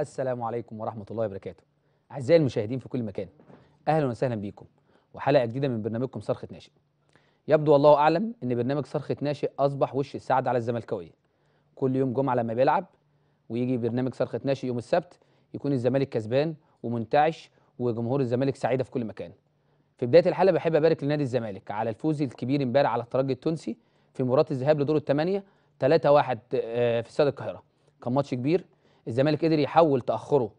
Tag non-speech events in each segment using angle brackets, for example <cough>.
السلام عليكم ورحمة الله وبركاته أعزائي المشاهدين في كل مكان أهلا وسهلا بيكم وحلقة جديدة من برنامجكم صرخة ناشئ يبدو والله أعلم أن برنامج صرخة ناشئ أصبح وش السعد على الزملكاوية كل يوم جمعة لما بيلعب ويجي برنامج صرخة ناشئ يوم السبت يكون الزمالك كسبان ومنتعش وجمهور الزمالك سعيدة في كل مكان في بداية الحلقة بحب أبارك لنادي الزمالك على الفوز الكبير امبارح على الترجي التونسي في مباراة الذهاب لدور الثمانية 3-1 آه، في استاد القاهرة كان ماتش كبير الزمالك قدر يحول تاخره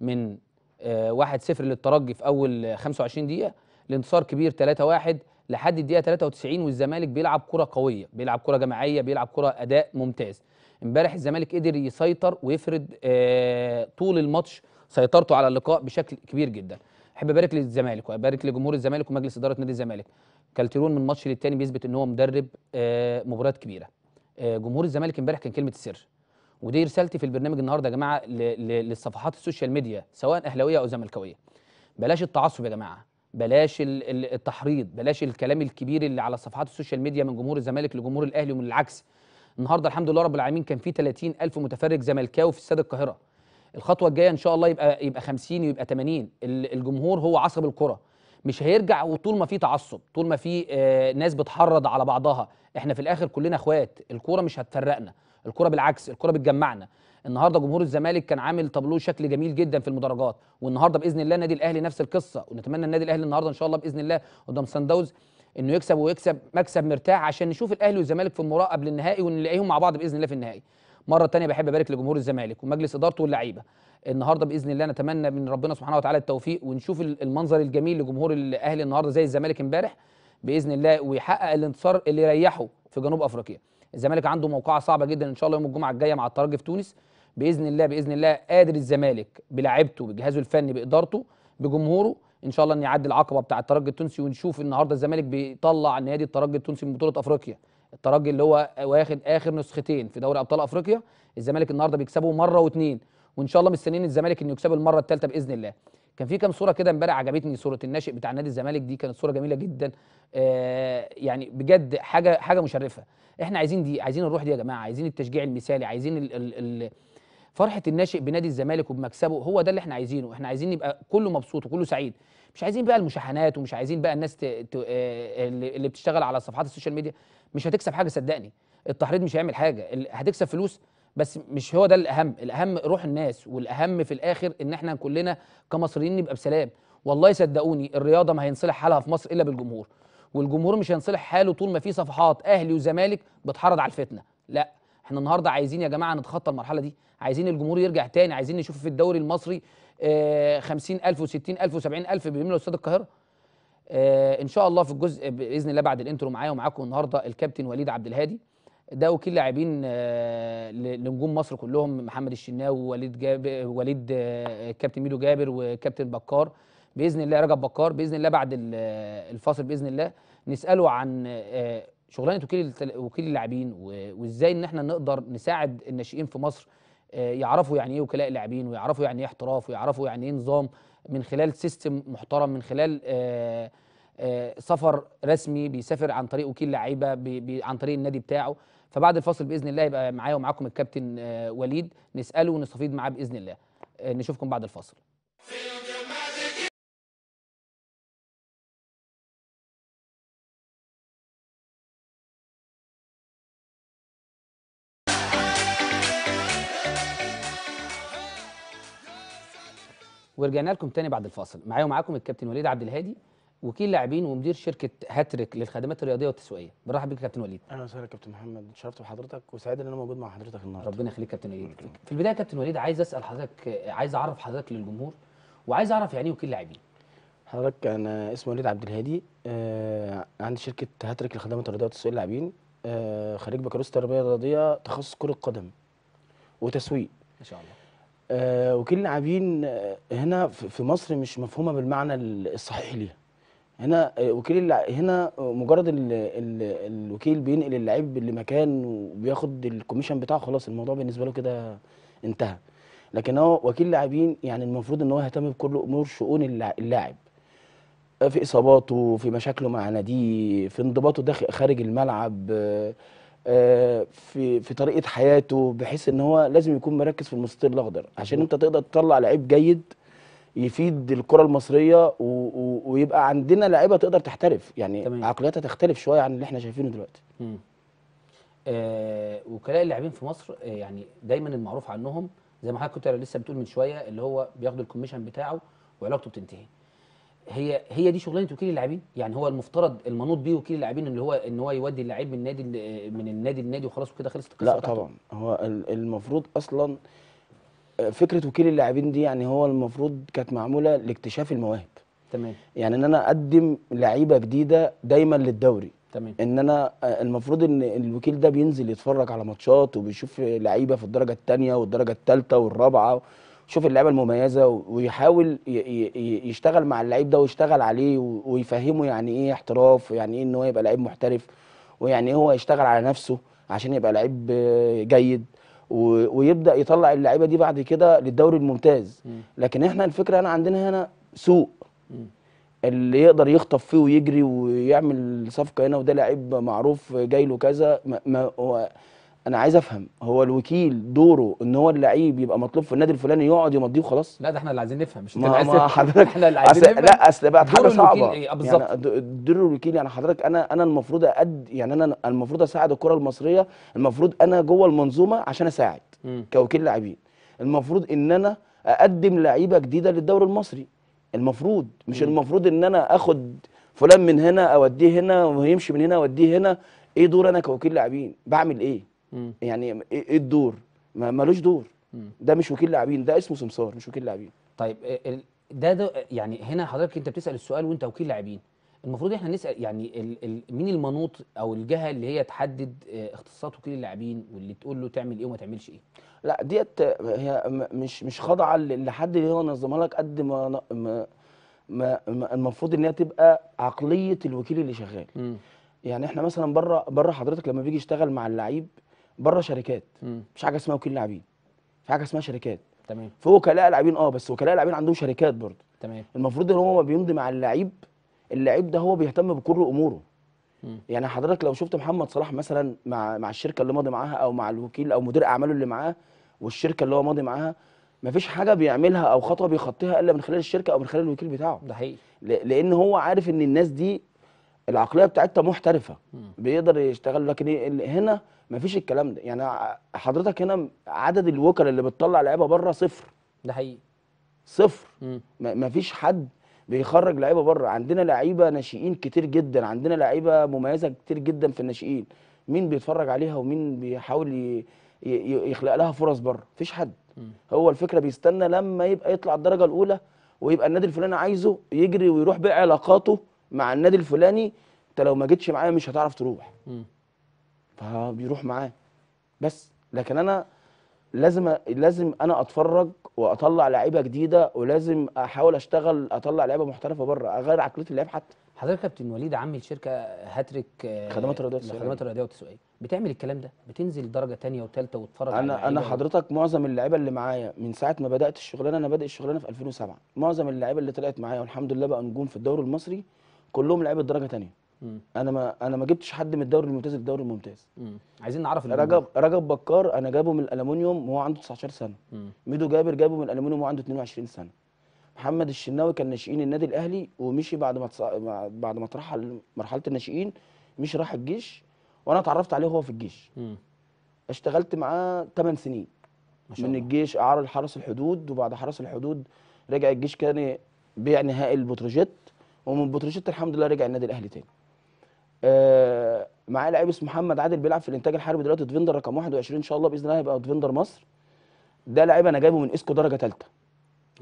من 1-0 آه، للترجي في اول 25 دقيقه لانتصار كبير 3-1 لحد الدقيقه 93 والزمالك بيلعب كره قويه بيلعب كره جماعيه بيلعب كره اداء ممتاز امبارح الزمالك قدر يسيطر ويفرد آه، طول الماتش سيطرته على اللقاء بشكل كبير جدا احب ابارك للزمالك وابارك لجمهور الزمالك ومجلس اداره نادي الزمالك كالتيرون من ماتش للتاني بيثبت ان هو مدرب آه، مباريات كبيره جمهور الزمالك امبارح كان كلمه السر ودي رسالتي في البرنامج النهارده يا جماعه للصفحات السوشيال ميديا سواء اهلاويه او زملكاويه بلاش التعصب يا جماعه بلاش التحريض بلاش الكلام الكبير اللي على صفحات السوشيال ميديا من جمهور الزمالك لجمهور الاهلي ومن العكس النهارده الحمد لله رب العالمين كان في 30000 متفرج زملكاوي في استاد القاهره الخطوه الجايه ان شاء الله يبقى يبقى 50 ويبقى 80 الجمهور هو عصب الكره مش هيرجع وطول ما في تعصب طول ما في آه، ناس بتحرض على بعضها احنا في الاخر كلنا اخوات الكوره مش هتفرقنا الكرة بالعكس الكرة بتجمعنا النهارده جمهور الزمالك كان عامل طابلوه شكل جميل جدا في المدرجات والنهارده باذن الله النادي الاهلي نفس القصه ونتمنى النادي الاهلي النهارده ان شاء الله باذن الله قدام سان داونز انه يكسب ويكسب مكسب مرتاح عشان نشوف الاهلي والزمالك في المباراه قبل النهائي ونلاقيهم مع بعض باذن الله في النهائي مره ثانيه بحب ابارك لجمهور الزمالك ومجلس ادارته واللعيبه النهارده باذن الله نتمنى من ربنا سبحانه وتعالى التوفيق ونشوف المنظر الجميل لجمهور الاهلي النهارده زي الزمالك امبارح باذن الله ويحقق الانتصار اللي يريحه في جنوب افريقيا الزمالك عنده موقعه صعبه جدا ان شاء الله يوم الجمعه الجايه مع الترجي في تونس باذن الله باذن الله قادر الزمالك بلاعبته بجهازه الفني بادارته بجمهوره ان شاء الله ان يعدي العقبه بتاع الترجي التونسي ونشوف النهارده الزمالك بيطلع نادي الترجي التونسي من بطوله افريقيا الترجي اللي هو واخد اخر نسختين في دوري ابطال افريقيا الزمالك النهارده بيكسبه مره واثنين وان شاء الله مستنيين الزمالك انه يكسبه المره الثالثه باذن الله كان في كام صوره كده امبارح عجبتني صوره الناشئ بتاع نادي الزمالك دي كانت صوره جميله جدا آه يعني بجد حاجه حاجه مشرفه احنا عايزين دي عايزين الروح دي يا جماعه عايزين التشجيع المثالي عايزين الـ الـ الـ فرحه الناشئ بنادي الزمالك وبمكسبه هو ده اللي احنا عايزينه احنا عايزين يبقى كله مبسوط وكله سعيد مش عايزين بقى المشاحنات ومش عايزين بقى الناس آه، اللي بتشتغل على صفحات السوشيال ميديا مش هتكسب حاجه صدقني التحريض مش هيعمل حاجه هتكسب فلوس بس مش هو ده الاهم الاهم روح الناس والاهم في الاخر ان احنا كلنا كمصريين نبقى بسلام والله صدقوني الرياضه ما هينصلح حالها في مصر الا بالجمهور والجمهور مش هينصلح حاله طول ما في صفحات اهلي وزمالك بتحرض على الفتنه لا احنا النهارده عايزين يا جماعه نتخطى المرحله دي عايزين الجمهور يرجع تاني عايزين نشوف في الدوري المصري آه 50000 و60000 و70000 بيملوا استاد القاهره آه ان شاء الله في الجزء باذن الله بعد الانترو معايا ومعاكم النهارده الكابتن وليد عبد الهادي ده وكيل لاعبين آه، لنجوم مصر كلهم محمد الشناوي ووليد جابر وليد آه، كابتن ميدو جابر وكابتن بكار باذن الله رجب بكار باذن الله بعد آه، الفاصل باذن الله نساله عن شغلانه وكيل وكيل اللاعبين وازاي ان احنا نقدر نساعد الناشئين في مصر يعرفوا يعني ايه وكلاء اللاعبين ويعرفوا يعني ايه احتراف ويعرفوا يعني ايه نظام من خلال سيستم محترم من خلال سفر رسمي بيسافر عن طريق وكيل لعيبه عن طريق النادي بتاعه فبعد الفاصل باذن الله يبقى معايا ومعاكم الكابتن آه، وليد نساله ونستفيد معاه باذن الله آه، نشوفكم بعد الفاصل ورجعنا لكم تاني بعد الفاصل معايا ومعاكم الكابتن وليد عبد الهادي وكيل لاعبين ومدير شركه هاتريك للخدمات الرياضيه والتسويقيه بنرحب بيك كابتن وليد اهلا وسهلا كابتن محمد اتشرفت بحضرتك وسعيد ان انا موجود مع حضرتك النهارده ربنا يخليك كابتن وليد في البدايه كابتن وليد عايز اسال حضرتك عايز اعرف حضرتك للجمهور وعايز اعرف يعني ايه وكيل لاعبين حضرتك انا اسمي وليد عبد الهادي آه عندي شركه هاتريك للخدمات الرياضيه والتسويق اللاعبين آه خريج بكالوريوس تربيه رياضيه تخصص كره قدم وتسويق ما شاء الله آه وكيل لاعبين آه، هنا في مصر مش مفهومه بالمعنى الصحيح ليها هنا آه، وكيل هنا آه، مجرد الوكيل بينقل اللعيب لمكان وبياخد الكوميشن بتاعه خلاص الموضوع بالنسبه له كده انتهى لكن هو وكيل لاعبين يعني المفروض ان هو يهتم بكل امور شؤون اللاعب آه، في اصاباته في مشاكله مع ناديه في انضباطه داخل خارج الملعب في في طريقه حياته بحيث ان هو لازم يكون مركز في المستطيل الاخضر عشان انت تقدر تطلع لعيب جيد يفيد الكره المصريه ويبقى عندنا لعيبه تقدر تحترف يعني تمام. عقلياتها تختلف شويه عن اللي احنا شايفينه دلوقتي آه وكلاء اللاعبين في مصر آه يعني دايما المعروف عنهم زي ما حضرتك كنت لسه بتقول من شويه اللي هو بياخد الكوميشن بتاعه وعلاقته بتنتهي هي هي دي شغلانه وكيل اللاعبين يعني هو المفترض المنوط بيه وكيل اللاعبين اللي هو ان هو يودي اللاعب من النادي من النادي للنادي وخلاص وكده خلصت القصه لا طبعا هو المفروض اصلا فكره وكيل اللاعبين دي يعني هو المفروض كانت معموله لاكتشاف المواهب تمام يعني ان انا اقدم لعيبه جديده دايما للدوري تمام ان انا آه، المفروض ان الوكيل ده بينزل يتفرج على ماتشات وبيشوف لعيبه في الدرجه الثانيه والدرجه الثالثه والرابعه يشوف اللعيبه المميزه ويحاول يشتغل مع اللعيب ده ويشتغل عليه ويفهمه يعني ايه احتراف ويعني ايه ان هو يبقى لعيب محترف ويعني ايه هو يشتغل على نفسه عشان يبقى لعيب آه، جيد ويبدا يطلع اللعيبه دي بعد كده للدوري الممتاز لكن احنا الفكره هنا عندنا هنا سوق اللي يقدر يخطف فيه ويجري ويعمل صفقه هنا وده لعيب معروف جاي له كذا ما ما انا عايز افهم هو الوكيل دوره ان هو اللعيب يبقى مطلوب في النادي الفلاني يقعد يمضيه وخلاص لا ده احنا اللي عايزين نفهم مش ما, عايز حضرتك احنا اللي عايزين نفهم لا اصل بقى حاجه صعبه إيه آه، يعني بالظبط يعني دور الوكيل يعني حضرتك انا انا المفروض اقد يعني انا المفروض اساعد الكره المصريه المفروض انا جوه المنظومه عشان اساعد م. كوكيل لاعبين المفروض ان انا اقدم لعيبه جديده للدوري المصري المفروض مش م. المفروض ان انا اخد فلان من هنا اوديه هنا ويمشي من هنا اوديه هنا ايه دور انا كوكيل لاعبين بعمل ايه مم. يعني ايه, إيه الدور ملوش دور مم. ده مش وكيل لاعبين ده اسمه سمسار مش وكيل لاعبين طيب إيه- إيه- ده, ده يعني هنا حضرتك انت بتسال السؤال وانت وكيل لاعبين المفروض احنا نسال يعني ال ال مين المنوط او الجهه اللي هي تحدد آه، اختصاصات وكيل اللاعبين واللي تقول له تعمل ايه وما تعملش ايه لا ديت هي مش مش خاضعه لحد اللي هو نظمها لك قد ما, ما, ما, ما المفروض ان هي تبقى عقليه الوكيل اللي شغال م. يعني احنا مثلا بره بره حضرتك لما بيجي يشتغل مع اللعيب بره شركات مش حاجه اسمها وكيل لاعبين في حاجه اسمها شركات تمام في وكلاء لاعبين اه بس وكلاء لاعبين عندهم شركات برضه تمام المفروض ان هو بيمضي مع اللعيب اللعيب ده هو بيهتم بكل اموره مم. يعني حضرتك لو شفت محمد صلاح مثلا مع مع الشركه اللي ماضي معاها او مع الوكيل او مدير اعماله اللي معاه والشركه اللي هو ماضي معاها مفيش حاجه بيعملها او خطوه بيخطيها الا من خلال الشركه او من خلال الوكيل بتاعه ده حقيقي لان هو عارف ان الناس دي العقليه بتاعتها محترفه بيقدر يشتغل لكن إيه، هنا مفيش الكلام ده يعني حضرتك هنا عدد الوكلاء اللي بتطلع لعيبه بره صفر ده حقيقي صفر مفيش حد بيخرج لعيبه بره عندنا لعيبه ناشئين كتير جدا عندنا لعيبه مميزه كتير جدا في الناشئين مين بيتفرج عليها ومين بيحاول يخلق لها فرص بره مفيش حد هو الفكره بيستنى لما يبقى يطلع الدرجه الاولى ويبقى النادي الفلاني عايزه يجري ويروح بيع علاقاته مع النادي الفلاني انت لو ما جيتش معايا مش هتعرف تروح فبيروح معاه بس لكن انا لازم لازم انا اتفرج واطلع لعيبه جديده ولازم احاول اشتغل اطلع لعيبه محترفه بره اغير عقليه اللعيب حتى حضرتك كابتن وليد عمي شركه هاتريك آه، خدمات الرياضيه والتسويقيه خدمات الرياضيه والتسويقيه بتعمل الكلام ده بتنزل درجه ثانيه وثالثه وتتفرج انا انا حضرتك و... معظم اللعيبه اللي معايا من ساعه ما بدات الشغلانه انا بادئ الشغلانه في 2007 معظم اللعيبه اللي طلعت معايا والحمد لله بقى نجوم في الدوري المصري كلهم لعيبه درجه ثانيه انا ما انا ما جبتش حد من الدوري الممتاز للدوري الممتاز مم. عايزين نعرف رجب رجب بكار انا جابه من الالومنيوم وهو عنده 19 سنه مم. ميدو جابر جابه من الالومنيوم وهو عنده 22 سنه محمد الشناوي كان ناشئين النادي الاهلي ومشي بعد ما تص... بعد ما ترحل مرحله الناشئين مشي راح الجيش وانا اتعرفت عليه وهو في الجيش مم. اشتغلت معاه 8 سنين ما شاء من الله. الجيش اعاره لحرس الحدود وبعد حرس الحدود رجع الجيش كان بيع نهائي البتروجيت ومن بتروشيت الحمد لله رجع النادي الاهلي تاني آه معاه لعيب اسمه محمد عادل بيلعب في الانتاج الحربي دلوقتي ديفندر رقم 21 ان شاء الله باذن الله هيبقى ديفندر مصر ده لعيب انا جايبه من اسكو درجه ثالثه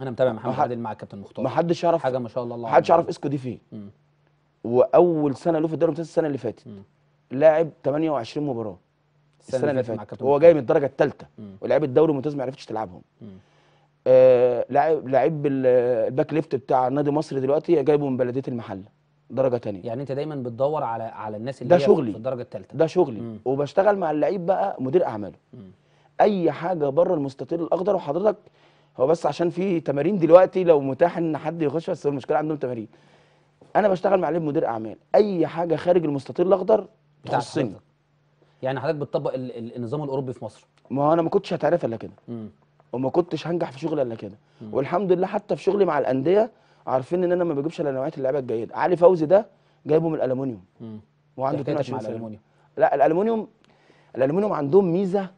انا متابع محمد عادل مع الكابتن مختار ما حدش يعرف حاجه ما شاء الله الله محدش يعرف اسكو دي فين واول سنه له في الدوري الممتاز السنه اللي فاتت لاعب 28 مباراه السنه, السنة اللي فاتت هو جاي من الدرجه الثالثه ولعيب الدوري الممتاز ما عرفتش تلعبهم مم. آه، لاعب لعيب الباك ليفت بتاع نادي مصر دلوقتي جايبه من بلديه المحله درجه ثانيه يعني انت دايما بتدور على على الناس اللي ده شغلي في الدرجه الثالثه ده شغلي مم. وبشتغل مع اللعيب بقى مدير اعماله مم. اي حاجه بره المستطيل الاخضر وحضرتك هو بس عشان في تمارين دلوقتي لو متاح ان حد يخش بس المشكله عندهم تمارين انا بشتغل مع لعيب مدير اعمال اي حاجه خارج المستطيل الاخضر تخصني يعني حضرتك بتطبق النظام الاوروبي في مصر ما انا ما كنتش هتعرف الا كده وما كنتش هنجح في شغلي الا كده والحمد لله حتى في شغلي مع الانديه عارفين ان انا ما بجيبش الا نوعيه اللعيبه الجيده علي فوزي ده جايبه من الالومنيوم وعنده 22 سنه لا الالومنيوم الالومنيوم عندهم ميزه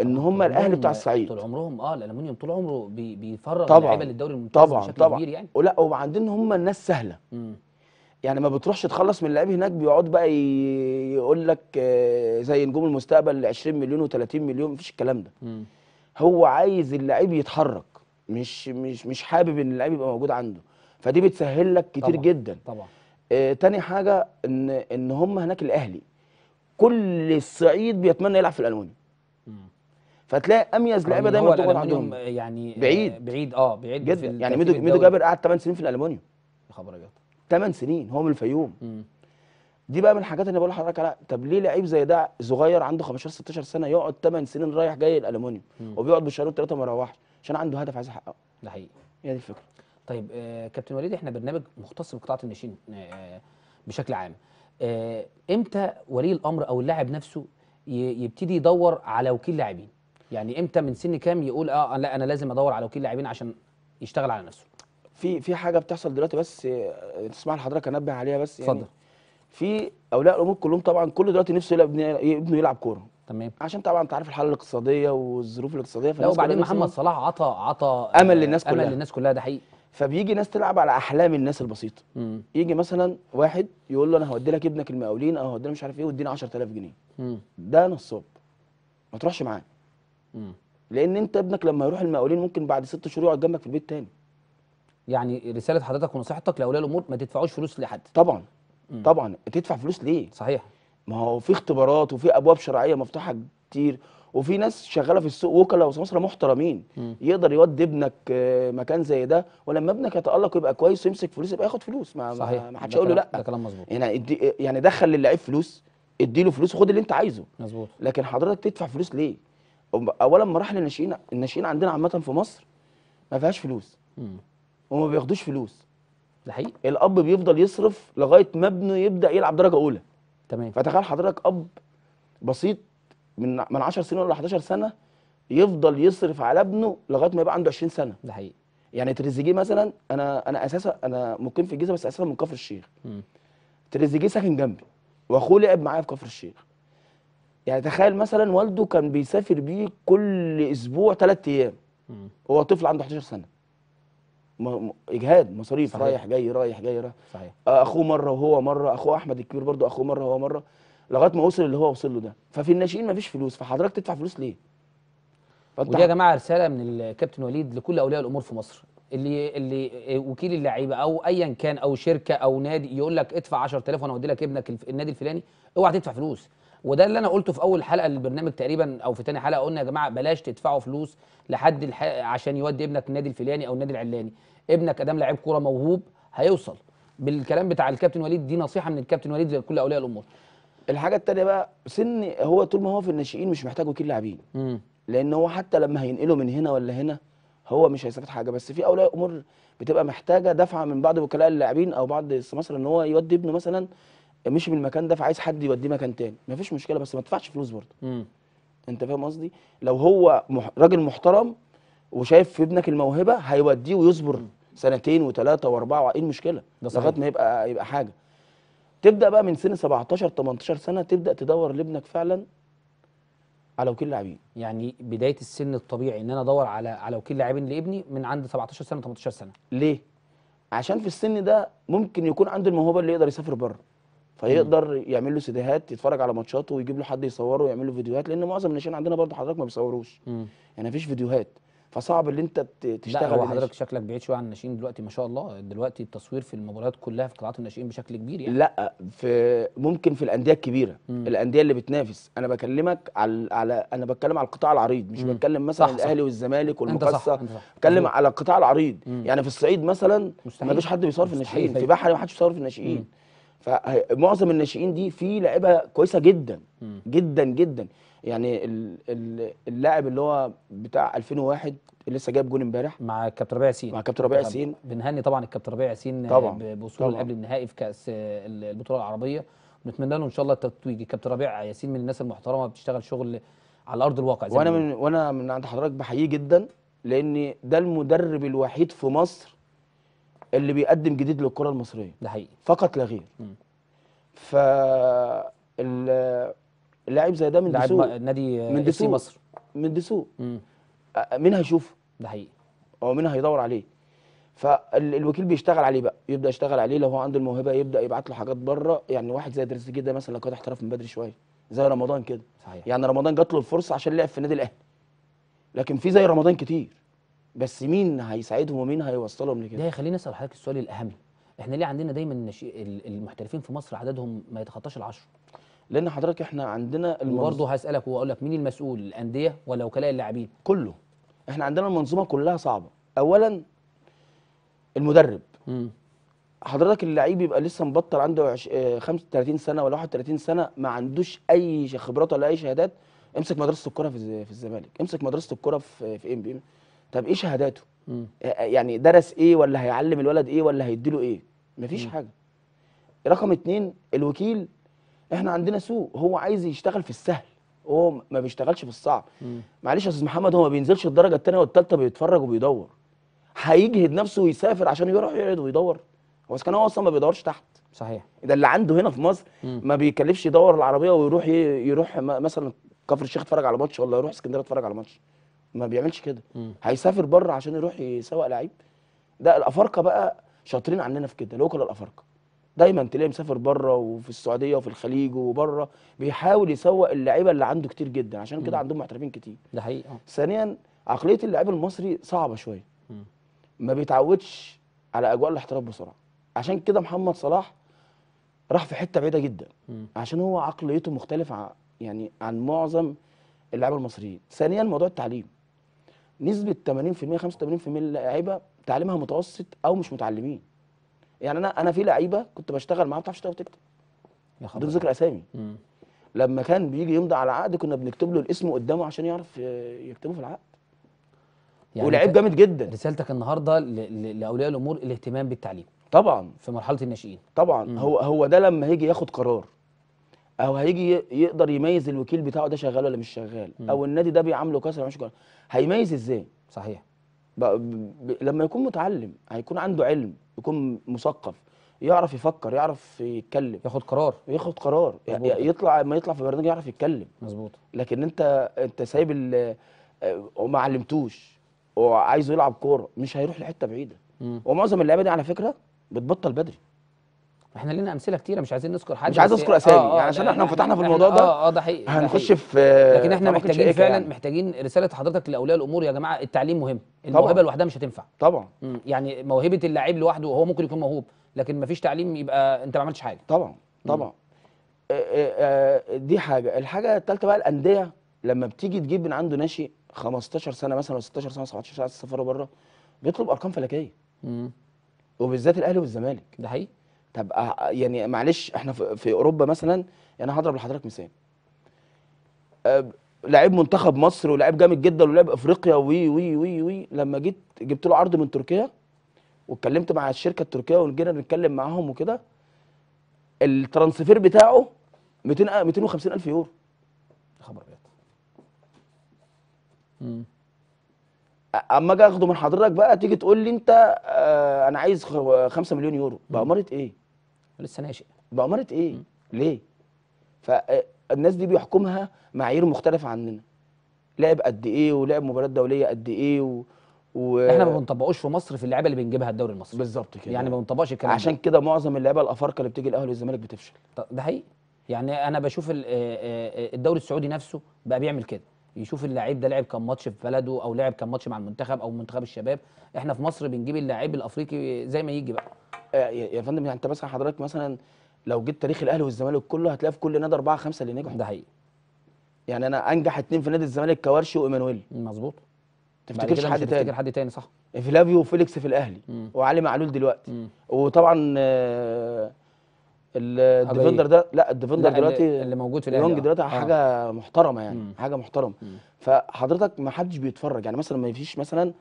ان هم الاهلي بتاع الصعيد طول عمرهم اه الالومنيوم طول عمره بي بيفرغ اللعيبه للدوري الممتاز طبعا بشكل طبعا كبير يعني ولا وعندهم هم الناس سهله مم. يعني ما بتروحش تخلص من اللعيب هناك بيقعد بقى يقول لك آه، زي نجوم المستقبل 20 مليون و30 مليون مفيش الكلام ده مم. هو عايز اللعيب يتحرك مش مش مش حابب ان اللعيب يبقى موجود عنده فدي بتسهل لك كتير طبعا جدا طبعا آه تاني حاجه ان ان هم هناك الاهلي كل الصعيد بيتمنى يلعب في الالماني فتلاقي اميز لعيبه دايما بتقعد عندهم يعني آه، بعيد بعيد اه بعيد جدا يعني ميدو ميدو جابر قعد 8 سنين في الالومنيوم يا خبر ابيض 8 سنين هو من الفيوم دي بقى من الحاجات اللي بقول لحضرتك عليها طب ليه لعيب زي ده صغير عنده 15 16 سنه يقعد 8 سنين رايح جاي الالومنيوم وبيقعد بالشهرين ثلاثه ما يروحش عشان عنده هدف عايز يحققه ده حقيقي هي دي الفكره طيب آه كابتن وليد احنا برنامج مختص بقطاع الناشئين آه بشكل عام آه امتى ولي الامر او اللاعب نفسه يبتدي يدور على وكيل لاعبين يعني امتى من سن كام يقول آه،, اه لا انا لازم ادور على وكيل لاعبين عشان يشتغل على نفسه في في حاجه بتحصل دلوقتي بس آه، تسمح لحضرتك انبه عليها بس يعني اتفضل في اولياء الامور كلهم طبعا كل دلوقتي نفسه يلعب ابنه يلعب كوره تمام عشان طبعا انت عارف الحاله الاقتصاديه والظروف الاقتصاديه فالناس وبعدين محمد صلاح عطى عطى امل آه، للناس كلها امل للناس كلها ده حقيقي فبيجي ناس تلعب على احلام الناس البسيطه مم. يجي مثلا واحد يقول له انا هودي لك ابنك المقاولين او هودي مش عارف ايه واديني 10000 جنيه مم. ده نصاب ما تروحش معاه لان انت ابنك لما يروح المقاولين ممكن بعد ست شهور يقعد جنبك في البيت تاني يعني رساله حضرتك ونصيحتك لاولياء الامور ما تدفعوش فلوس لحد طبعا طبعا تدفع فلوس ليه صحيح ما هو في اختبارات وفي ابواب شرعيه مفتوحه كتير وفي ناس شغاله في السوق وكلاء وسمسره محترمين م. يقدر يودي ابنك آه، مكان زي ده ولما ابنك يتالق ويبقى كويس ويمسك فلوس يبقى ياخد فلوس ما صحيح. ما حدش يقول له لا ده كلام مظبوط يعني يعني دخل للعيب فلوس ادي له فلوس وخد اللي انت عايزه مظبوط لكن حضرتك تدفع فلوس ليه اولا مراحل الناشئين الناشئين عندنا عامه في مصر ما فيهاش فلوس وما بياخدوش فلوس ده حقيقي الاب بيفضل يصرف لغايه ما ابنه يبدا يلعب درجه اولى تمام فتخيل حضرتك اب بسيط من من 10 سنين ولا 11 سنه يفضل يصرف على ابنه لغايه ما يبقى عنده 20 سنه ده حقيقي يعني تريزيجيه مثلا انا انا اساسا انا مقيم في الجيزه بس اساسا من كفر الشيخ تريزيجيه ساكن جنبي واخوه لعب معايا في كفر الشيخ يعني تخيل مثلا والده كان بيسافر بيه كل اسبوع ثلاث ايام هو طفل عنده 11 سنه اجهاد مصاريف صحيح. رايح جاي رايح جاي رايح صحيح. اخوه مره وهو مره اخوه احمد الكبير برضو اخوه مره وهو مره لغايه ما وصل اللي هو وصل له ده ففي الناشئين مفيش فلوس فحضرتك تدفع فلوس ليه ودي يا جماعه رساله من الكابتن وليد لكل اولياء الامور في مصر اللي اللي آه، وكيل اللعيبه او ايا كان او شركه او نادي يقول لك ادفع 10000 وانا اودي لك ابنك النادي الفلاني اوعى تدفع فلوس وده اللي انا قلته في اول حلقه للبرنامج تقريبا او في ثاني حلقه قلنا يا جماعه بلاش تدفعوا فلوس لحد الح... عشان يودي ابنك النادي الفلاني او النادي العلاني ابنك ادام لعيب كوره موهوب هيوصل بالكلام بتاع الكابتن وليد دي نصيحه من الكابتن وليد لكل اولياء الامور الحاجه الثانيه بقى سن هو طول ما هو في الناشئين مش محتاج وكيل لاعبين لان هو حتى لما هينقله من هنا ولا هنا هو مش هيستفيد حاجه بس في اولياء امور بتبقى محتاجه دفعه من بعض وكلاء اللاعبين او بعض مثلا ان هو يودي ابنه مثلا مش من المكان ده فعايز حد يوديه مكان تاني مفيش مشكله بس ما تدفعش فلوس برضه انت فاهم قصدي لو هو مح... راجل محترم وشايف في ابنك الموهبه هيوديه ويصبر مم. سنتين وثلاثه واربعه ايه المشكله لغايه ما يبقى يبقى حاجه تبدا بقى من سن 17 18 سنه تبدا تدور لابنك فعلا على وكيل لاعبين يعني بدايه السن الطبيعي ان انا ادور على على وكيل لاعبين لابني من عند 17 سنه 18 سنه ليه عشان في السن ده ممكن يكون عنده الموهبه اللي يقدر يسافر بره فيقدر يعمل له سيديهات يتفرج على ماتشاته ويجيب له حد يصوره ويعمل له فيديوهات لان معظم الناشئين عندنا برضه حضرتك ما بيصوروش يعني مفيش فيديوهات فصعب ان انت تشتغل لا هو حضرتك شكلك بعيد شويه عن الناشئين دلوقتي ما شاء الله دلوقتي التصوير في المباريات كلها في قطاعات الناشئين بشكل كبير يعني لا في ممكن في الانديه الكبيره مم. الانديه اللي بتنافس انا بكلمك على على انا بتكلم على القطاع العريض مش مم. بتكلم مثلا الاهلي والزمالك والمقصه بتكلم على القطاع العريض مم. يعني في الصعيد مثلا ما فيش حد بيصور في الناشئين في بحري ما حدش بيصور في الناشئين فمعظم الناشئين دي في لعيبه كويسه جدا جدا جدا يعني اللاعب اللي هو بتاع 2001 اللي لسه جايب جون امبارح مع كابتن ربيع ياسين مع كابتن ربيع ياسين بنهني طبعا الكابتن ربيع ياسين آه، بوصوله قبل النهائي في كاس البطوله العربيه نتمنى له ان شاء الله التتويج الكابتن ربيع ياسين من الناس المحترمه بتشتغل شغل على ارض الواقع زي وانا من وانا من عند حضرتك بحييه جدا لان ده المدرب الوحيد في مصر اللي بيقدم جديد للكره المصريه ده حقيقي فقط لا غير ف اللاعب زي ده من دسوق نادي من سوق مصر من سوق مين هيشوفه ده حقيقي هو مين هيدور عليه فالوكيل بيشتغل عليه بقى يبدا يشتغل عليه لو هو عنده الموهبه يبدا يبعت له حاجات بره يعني واحد زي تريزيجيه ده مثلا لو كان احترف من بدري شويه زي رمضان كده صحيح يعني رمضان جات له الفرصه عشان لعب في النادي الاهلي لكن في زي رمضان كتير بس مين هيساعدهم ومين هيوصلهم لكده ده هيخليني اسال حضرتك السؤال الاهم احنا ليه عندنا دايما المحترفين في مصر عددهم ما يتخطاش العشرة لان حضرتك احنا عندنا المنظ... برضه هسالك واقول لك مين المسؤول الانديه ولا وكلاء اللاعبين كله احنا عندنا المنظومه كلها صعبه اولا المدرب م. حضرتك اللعيب يبقى لسه مبطل عنده عش... 35 آه، سنه ولا 31 سنه ما عندوش اي خبرات ولا اي شهادات امسك مدرسه الكره في الزمالك امسك مدرسه الكره في في ام بي طب ايه شهاداته آه، آه، يعني درس ايه ولا هيعلم الولد ايه ولا هيديله ايه مفيش مم. حاجه رقم اتنين الوكيل احنا عندنا سوق هو عايز يشتغل في السهل هو ما بيشتغلش في الصعب مم. معلش يا استاذ محمد هو ما بينزلش الدرجه الثانيه والثالثه بيتفرج وبيدور هيجهد نفسه ويسافر عشان يروح يقعد ويدور هو كان هو اصلا ما بيدورش تحت صحيح ده اللي عنده هنا في مصر مم. ما بيكلفش يدور العربيه ويروح يروح مثلا كفر الشيخ اتفرج على ماتش ولا يروح اسكندريه اتفرج على ماتش ما بيعملش كده هيسافر بره عشان يروح يسوق لعيب ده الافارقه بقى شاطرين عندنا في كده لوكال الافارقه دايما تلاقيه مسافر بره وفي السعوديه وفي الخليج وبره بيحاول يسوق اللعيبه اللي عنده كتير جدا عشان كده عندهم محترفين كتير ده حقيقه آه. ثانيا عقليه اللعيب المصري صعبه شويه ما بيتعودش على اجواء الاحتراف بسرعه عشان كده محمد صلاح راح في حته بعيده جدا عشان هو عقليته مختلفه يعني عن معظم اللعيبه المصريين ثانيا موضوع التعليم نسبه 80% 85% اللعيبه تعليمها متوسط او مش متعلمين يعني انا انا في لعيبه كنت بشتغل معاها ما بتعرفش تقرا وتكتب يا خبر بدون ذكر اسامي مم. لما كان بيجي يمضي على عقد كنا بنكتب له الاسم قدامه عشان يعرف يكتبه في العقد يعني ولعيب جامد جدا رسالتك النهارده لاولياء الامور الاهتمام بالتعليم طبعا في مرحله الناشئين طبعا مم. هو هو ده لما هيجي ياخد قرار او هيجي يقدر يميز الوكيل بتاعه ده شغال ولا مش شغال مم. او النادي ده بيعامله كسر ولا مش كسر هيميز ازاي صحيح لما يكون متعلم هيكون عنده علم يكون مثقف يعرف يفكر يعرف يتكلم ياخد قرار ياخد قرار مزبوط. يطلع ما يطلع في برنامج يعرف يتكلم مظبوط لكن انت انت سايب آه، وما علمتوش وعايزه يلعب كوره مش هيروح لحته بعيده ومعظم اللعيبه دي على فكره بتبطل بدري احنا لنا امثله كتيره مش عايزين نذكر حد مش عايز اذكر اسامي آه، آه، يعني عشان احنا فتحنا في الموضوع ده اه اه ده حقيقي هنخش في لكن احنا محتاجين إيه فعلا يعني. محتاجين رساله حضرتك لاولياء الامور يا جماعه التعليم مهم الموهبه لوحدها مش هتنفع طبعا يعني موهبه اللاعب لوحده هو ممكن يكون موهوب لكن ما فيش تعليم يبقى انت ما عملتش حاجه طبعا طبعا آه، دي حاجه الحاجه الثالثه بقى الانديه لما بتيجي تجيب من عنده ناشئ 15 سنه مثلا ولا 16 سنه 17 سنه سفره بره بيطلب ارقام فلكيه امم وبالذات الاهلي والزمالك ده حقيقي طب أه، يعني معلش احنا في اوروبا مثلا يعني هضرب لحضرتك مثال أه، لعيب منتخب مصر ولاعيب جامد جدا ولاعيب افريقيا وي وي وي وي لما جيت جبت له عرض من تركيا واتكلمت مع الشركه التركيه وجينا نتكلم معاهم وكده الترانسفير بتاعه 200 250 الف يورو خبر ابيض اما اجي اخده من حضرتك بقى تيجي تقول لي انت اه انا عايز 5 مليون يورو بأمارة ايه لسه ناشئ بأمارة إيه؟ م. ليه؟ فالناس آه، دي بيحكمها معايير مختلفة عننا لعب قد إيه ولعب مباريات دولية قد إيه و... و... احنا ما بنطبقوش في مصر في اللعيبه اللي بنجيبها الدوري المصري بالظبط كده يعني ما بنطبقش الكلام عشان كده معظم اللعيبه الافارقه اللي بتيجي الاهلي والزمالك بتفشل ده حقيقي يعني انا بشوف آه، آه، الدوري السعودي نفسه بقى بيعمل كده يشوف اللاعب ده لعب كام ماتش في بلده او لعب كام ماتش مع المنتخب او منتخب الشباب احنا في مصر بنجيب اللاعب الافريقي زي ما يجي بقى آه، يا فندم يعني انت بس حضرتك مثلا لو جيت تاريخ الاهلي والزمالك كله هتلاقي في كل نادي اربعه خمسه اللي نجحوا ده حقيقي يعني انا انجح اتنين في نادي الزمالك كوارشي وايمانويل مظبوط تفتكرش حد تاني تفتكر حد تاني صح فلافيو وفيليكس في الاهلي وعلي معلول دلوقتي وطبعا آه الديفندر ده لا الديفندر دلوقتي اللي موجود في الاهلي آه. دلوقتي آه. حاجه محترمه يعني مم. حاجه محترمه مم. فحضرتك ما حدش بيتفرج يعني مثلا ما فيش مثلا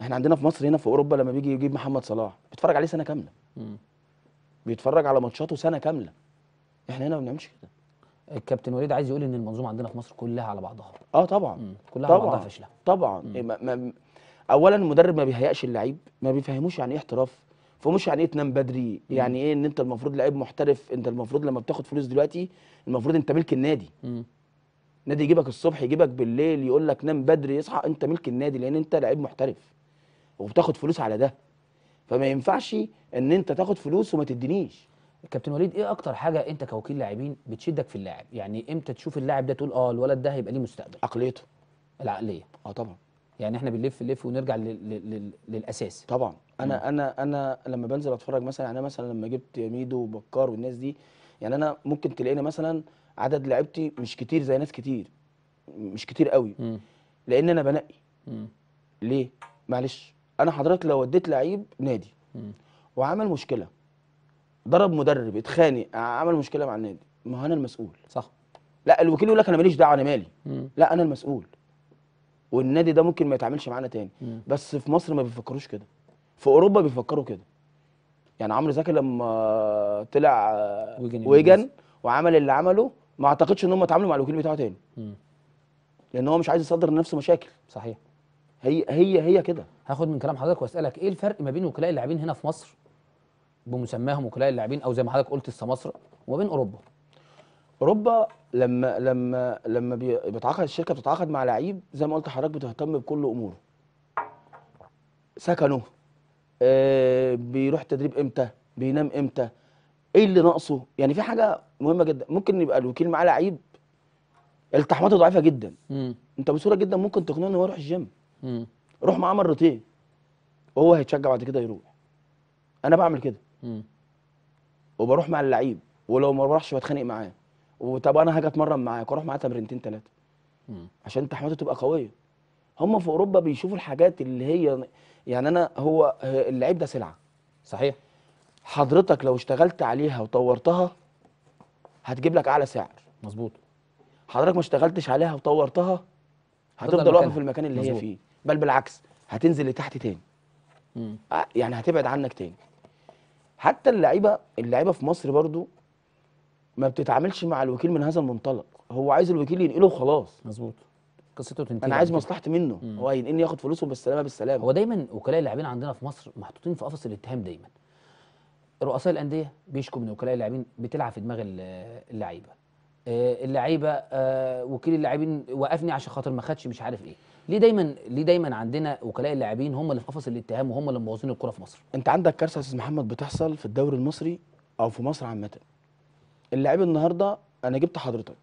احنا عندنا في مصر هنا في اوروبا لما بيجي يجيب محمد صلاح بيتفرج عليه سنه كامله مم. بيتفرج على ماتشاته سنه كامله احنا هنا ما بنعملش كده الكابتن وليد عايز يقول ان المنظومه عندنا في مصر كلها على بعضها اه طبعا مم. كلها طبعا. على بعضها فاشله طبعا إيه ما ما اولا المدرب ما بيهيئش اللعيب ما بيفهموش يعني ايه احتراف فمش يعني ايه تنام بدري يعني ايه ان انت المفروض لعيب محترف انت المفروض لما بتاخد فلوس دلوقتي المفروض انت ملك النادي نادي يجيبك الصبح يجيبك بالليل يقول لك نام بدري اصحى انت ملك النادي لان انت لعيب محترف وبتاخد فلوس على ده فما ينفعش ان انت تاخد فلوس وما تدينيش كابتن وليد ايه اكتر حاجه انت كوكيل لاعبين بتشدك في اللاعب يعني امتى تشوف اللاعب ده تقول اه الولد ده هيبقى ليه مستقبل عقليته العقليه اه طبعا يعني احنا بنلف نلف ونرجع للاساس طبعا انا انا انا لما بنزل اتفرج مثلا يعني انا مثلا لما جبت ميدو وبكار والناس دي يعني انا ممكن تلاقيني مثلا عدد لعبتي مش كتير زي ناس كتير مش كتير قوي مم. لان انا بنقي ليه معلش انا حضرتك لو وديت لعيب نادي وعمل مشكله ضرب مدرب اتخانق عمل مشكله مع النادي ما هو انا المسؤول صح لا الوكيل يقول لك انا ماليش دعوه انا مالي مم. لا انا المسؤول والنادي ده ممكن ما يتعاملش معانا تاني مم. بس في مصر ما بيفكروش كده في اوروبا بيفكروا كده يعني عمرو زكي لما طلع آه، ويجن, ويجن وعمل اللي عمله ما اعتقدش ان هم اتعاملوا مع الوكيل بتاعه تاني م. لان هو مش عايز يصدر لنفسه مشاكل صحيح هي هي هي كده هاخد من كلام حضرتك واسالك ايه الفرق ما بين وكلاء اللاعبين هنا في مصر بمسماهم وكلاء اللاعبين او زي ما حضرتك قلت السماسره وما بين اوروبا اوروبا لما لما لما بتعاقد الشركه بتتعاقد مع لعيب زي ما قلت حضرتك بتهتم بكل اموره سكنه آه، بيروح التدريب امتى بينام امتى ايه اللي ناقصه يعني في حاجه مهمه جدا ممكن يبقى الوكيل معاه لعيب التحماته ضعيفه جدا مم. انت بسهوله جدا ممكن تقنعه ان هو يروح الجيم مم. روح معاه مرتين وهو هيتشجع بعد كده يروح انا بعمل كده وبروح مع اللعيب ولو ما بروحش بتخانق معاه وطب انا هاجي اتمرن معاك واروح معاه تمرينتين ثلاثه عشان تحماته تبقى قويه هم في اوروبا بيشوفوا الحاجات اللي هي يعني انا هو اللعيب ده سلعه صحيح حضرتك لو اشتغلت عليها وطورتها هتجيب لك اعلى سعر مظبوط حضرتك ما اشتغلتش عليها وطورتها هتفضل واقف في المكان اللي مزبوط. هي فيه بل بالعكس هتنزل لتحت تاني مم. آه، يعني هتبعد عنك تاني حتى اللعيبه اللعيبه في مصر برضو ما بتتعاملش مع الوكيل من هذا المنطلق هو عايز الوكيل ينقله وخلاص مظبوط قصته تنتهي انا عايز مصلحتي منه مم. هو ينقلني ياخد فلوسه بالسلامه بالسلامه هو دايما وكلاء اللاعبين عندنا في مصر محطوطين في قفص الاتهام دايما رؤساء الانديه بيشكوا من وكلاء اللاعبين بتلعب في دماغ اللعيبه آه، اللعيبه آه، وكيل اللاعبين وقفني عشان خاطر ما خدش مش عارف ايه ليه دايما ليه دايما عندنا وكلاء اللاعبين هم اللي في قفص الاتهام وهم اللي مبوظين الكوره في مصر انت عندك كارثه يا استاذ محمد بتحصل في الدوري المصري او في مصر عامه اللاعب النهارده انا جبت حضرتك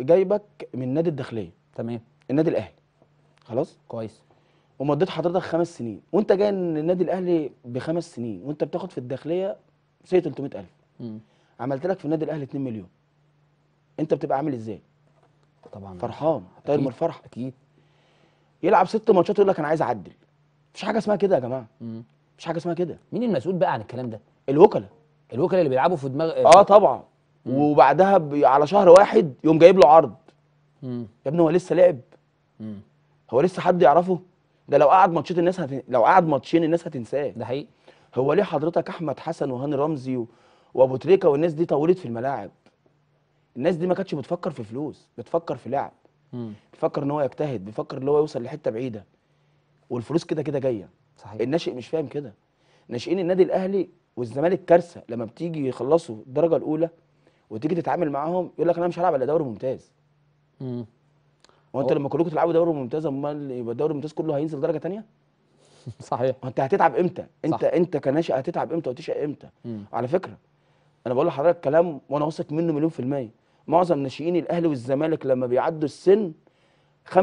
جايبك من نادي الداخليه تمام النادي الاهلي خلاص كويس ومضيت حضرتك خمس سنين وانت جاي النادي الاهلي بخمس سنين وانت بتاخد في الداخليه سي 300000 عملت لك في النادي الاهلي 2 مليون انت بتبقى عامل ازاي طبعا فرحان طاير طيب، من الفرح اكيد يلعب ست ماتشات يقول لك انا عايز اعدل مفيش حاجه اسمها كده يا جماعه مفيش حاجه اسمها كده مين المسؤول بقى عن الكلام ده الوكلاء الوكلاء اللي بيلعبوا في دماغ اه طبعا مم. وبعدها على شهر واحد يقوم جايب له عرض يا ابني هو لسه لعب هو لسه حد يعرفه ده لو قعد ماتشين الناس هت... لو قعد ماتشين الناس هتنساه ده حقيقي هو ليه حضرتك احمد حسن وهاني رمزي و... وابو تريكه والناس دي طولت في الملاعب الناس دي ما كانتش بتفكر في فلوس بتفكر في لعب بيفكر ان هو يجتهد بيفكر ان هو يوصل لحته بعيده والفلوس كده كده جايه صحيح الناشئ مش فاهم كده ناشئين النادي الاهلي والزمالك كارثه لما بتيجي يخلصوا الدرجه الاولى وتيجي تتعامل معاهم يقول لك انا مش هلعب الا دوري ممتاز امم هو انت لما كلكم تلعبوا دوري ممتاز امال يبقى الدوري الممتاز كله هينزل درجه ثانيه <laughs> صحيح انت هتتعب امتى انت صح. انت كناشئ هتتعب امتى وتشقى امتى مم. على فكره انا بقول لحضرتك كلام وانا واثق منه مليون في الميه معظم ناشئين الاهلي والزمالك لما بيعدوا السن 75%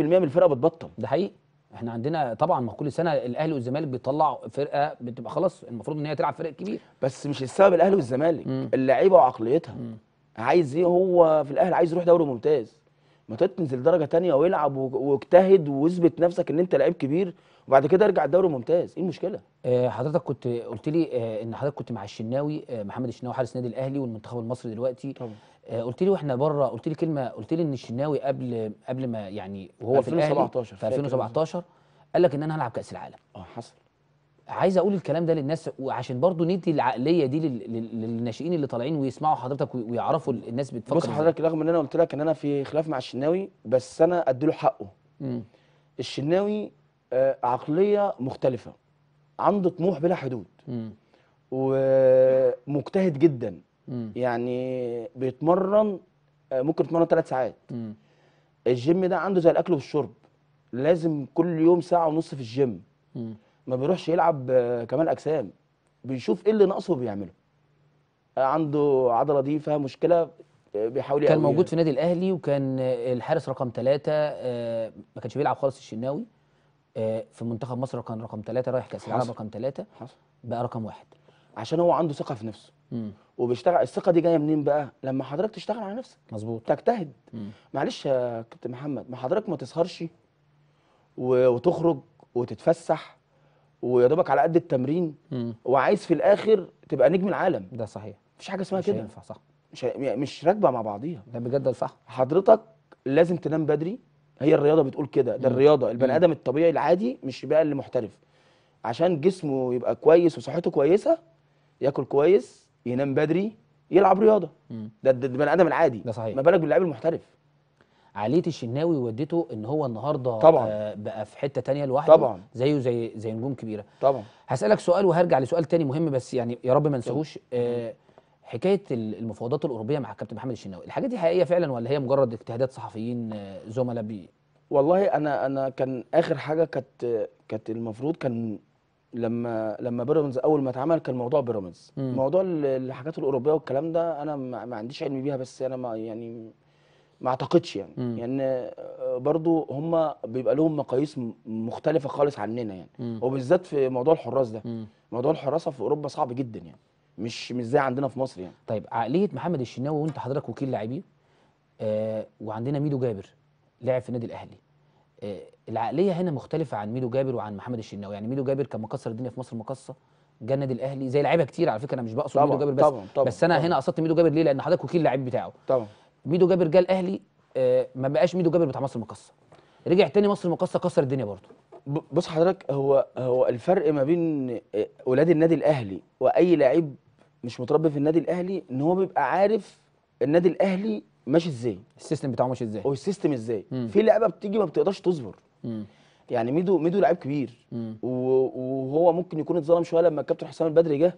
من الفرقه بتبطل ده حقيقي احنا عندنا طبعا ما كل سنه الاهلي والزمالك بيطلع فرقه بتبقى خلاص المفروض ان هي تلعب فرق كبير بس مش السبب الاهلي والزمالك اللعيبه وعقليتها مم. عايز ايه هو في الاهلي عايز يروح دوري ممتاز ما تنزل درجه ثانيه والعب واجتهد واثبت نفسك ان انت لعيب كبير وبعد كده ارجع الدوري ممتاز ايه المشكله آه، حضرتك كنت قلت لي آه، ان حضرتك كنت مع الشناوي آه، محمد الشناوي حارس النادي الاهلي والمنتخب المصري دلوقتي طبعا قلت لي واحنا بره قلت لي كلمه قلت لي ان الشناوي قبل قبل ما يعني وهو في الاهلي في 2017 قال لك ان انا هلعب كاس العالم اه حصل عايز اقول الكلام ده للناس وعشان برضو ندي العقليه دي للناشئين اللي طالعين ويسمعوا حضرتك ويعرفوا الناس بتفكر بص حضرتك رغم ان انا قلت لك ان انا في خلاف مع الشناوي بس انا اديله حقه مم. الشناوي آه، عقليه مختلفه عنده طموح بلا حدود مم. ومجتهد جدا مم. يعني بيتمرن آه، ممكن يتمرن ثلاث ساعات مم. الجيم ده عنده زي الاكل والشرب لازم كل يوم ساعه ونص في الجيم مم. ما بيروحش يلعب آه، كمال اجسام بيشوف ايه اللي ناقصه وبيعمله آه، عنده عضله دي فيها مشكله آه، بيحاول كان يعني. موجود في النادي الاهلي وكان الحارس رقم ثلاثة ما كانش بيلعب خالص الشناوي في منتخب مصر كان رقم ثلاثة رايح كاس العالم رقم ثلاثة بقى رقم واحد عشان هو عنده ثقه في نفسه مم. وبيشتغل الثقه دي جايه منين بقى لما حضرتك تشتغل على نفسك مظبوط تجتهد معلش يا كابتن محمد ما حضرتك ما تسهرش وتخرج وتتفسح ويا دوبك على قد التمرين مم. وعايز في الاخر تبقى نجم العالم ده صحيح مفيش حاجه اسمها مش كده ينفع صح مش يعني مش راكبه مع بعضيها ده بجد صح حضرتك لازم تنام بدري هي الرياضه بتقول كده ده مم. الرياضه البني ادم الطبيعي العادي مش بقى اللي محترف عشان جسمه يبقى كويس وصحته كويسه ياكل كويس ينام بدري يلعب رياضه مم. ده البني ادم العادي ده صحيح ما بالك باللاعب المحترف عاليه الشناوي ودته ان هو النهارده طبعا آه بقى في حته تانية لوحده طبعا زيه زي زي نجوم كبيره طبعا هسالك سؤال وهرجع لسؤال تاني مهم بس يعني يا رب ما انساهوش آه حكايه المفاوضات الاوروبيه مع كابتن محمد الشناوي الحاجات دي حقيقيه فعلا ولا هي مجرد اجتهادات صحفيين آه، زملاء بي والله انا انا كان اخر حاجه كانت كانت المفروض كان لما لما بيراميدز اول ما اتعمل كان موضوع بيراميدز موضوع الحاجات الاوروبيه والكلام ده انا ما عنديش علم بيها بس انا ما يعني ما اعتقدش يعني لان يعني آه، برضو هم بيبقى لهم مقاييس مختلفه خالص عننا يعني وبالذات في موضوع الحراس ده مم. موضوع الحراسه في اوروبا صعب جدا يعني مش مش زي عندنا في مصر يعني طيب عقليه محمد الشناوي وانت حضرتك وكيل لاعبين آه وعندنا ميدو جابر لاعب في النادي الاهلي آه العقليه هنا مختلفه عن ميدو جابر وعن محمد الشناوي يعني ميدو جابر كان مكسر الدنيا في مصر مقصه جه النادي الاهلي زي لعيبه كتير على فكره انا مش بقصد ميدو جابر بس طبعًا طبعًا بس انا طبعًا هنا قصدت ميدو جابر ليه لان حضرتك وكيل لعيب بتاعه طبعا ميدو جابر جه الاهلي آه، ما بقاش ميدو جابر بتاع مصر المقصه رجع تاني مصر المقصه كسر الدنيا برضه بص حضرتك هو هو الفرق ما بين اولاد آه، النادي الاهلي واي لعيب مش متربي في النادي الاهلي ان هو بيبقى عارف النادي الاهلي ماشي ازاي السيستم بتاعه ماشي ازاي والسيستم ازاي في لعبه بتيجي ما بتقدرش تصبر مم. يعني ميدو ميدو لعيب كبير مم. وهو ممكن يكون اتظلم شويه لما الكابتن حسام البدري جه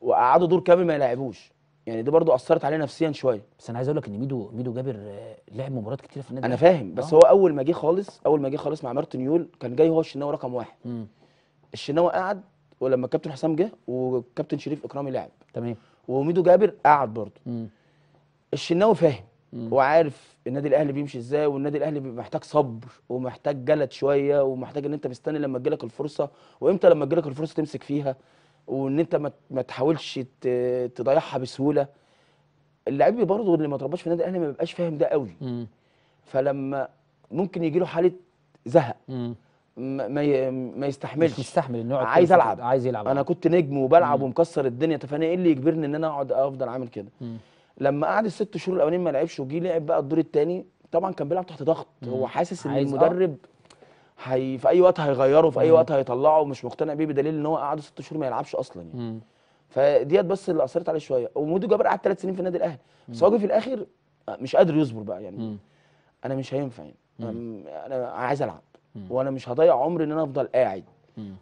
وقعده دور كامل ما يلعبوش يعني دي برضو اثرت عليه نفسيا شويه بس انا عايز اقول لك ان ميدو ميدو جابر آه، لعب مباريات كتير في النادي انا فاهم بس أوه. هو اول ما جه خالص اول ما جه خالص مع مارتن يول كان جاي هو الشناوي رقم واحد الشناوي قعد ولما الكابتن حسام جه وكابتن شريف اكرامي لعب تمام وميدو جابر قعد برضه الشناوي فاهم هو عارف النادي الاهلي بيمشي ازاي والنادي الاهلي محتاج صبر ومحتاج جلد شويه ومحتاج ان انت مستني لما تجيلك الفرصه وامتى لما تجيلك الفرصه تمسك فيها وان انت ما تحاولش تضيعها بسهوله اللعيب برضه اللي ما ترباش في النادي الاهلي ما بيبقاش فاهم ده قوي مم. فلما ممكن يجي له حاله زهق ما ما يستحملش مش مستحمل انه عايز العب عايز يلعب انا كنت نجم وبلعب مم. ومكسر الدنيا طب انا ايه اللي يجبرني ان انا اقعد افضل عامل كده لما قعد الست شهور الاولانيين ما لعبش وجي لعب بقى الدور الثاني طبعا كان بيلعب تحت ضغط هو حاسس ان المدرب آه. هي في اي وقت هيغيره في اي وقت هيطلعه مش مقتنع بيه بدليل ان هو قعد ست شهور ما يلعبش اصلا يعني فديت بس اللي اثرت عليه شويه ومودو جابر قعد ثلاث سنين في النادي الاهلي بس هو في الاخر آه، مش قادر يصبر بقى يعني مم. انا مش هينفع يعني انا عايز العب وانا مش هضيع عمري ان انا افضل قاعد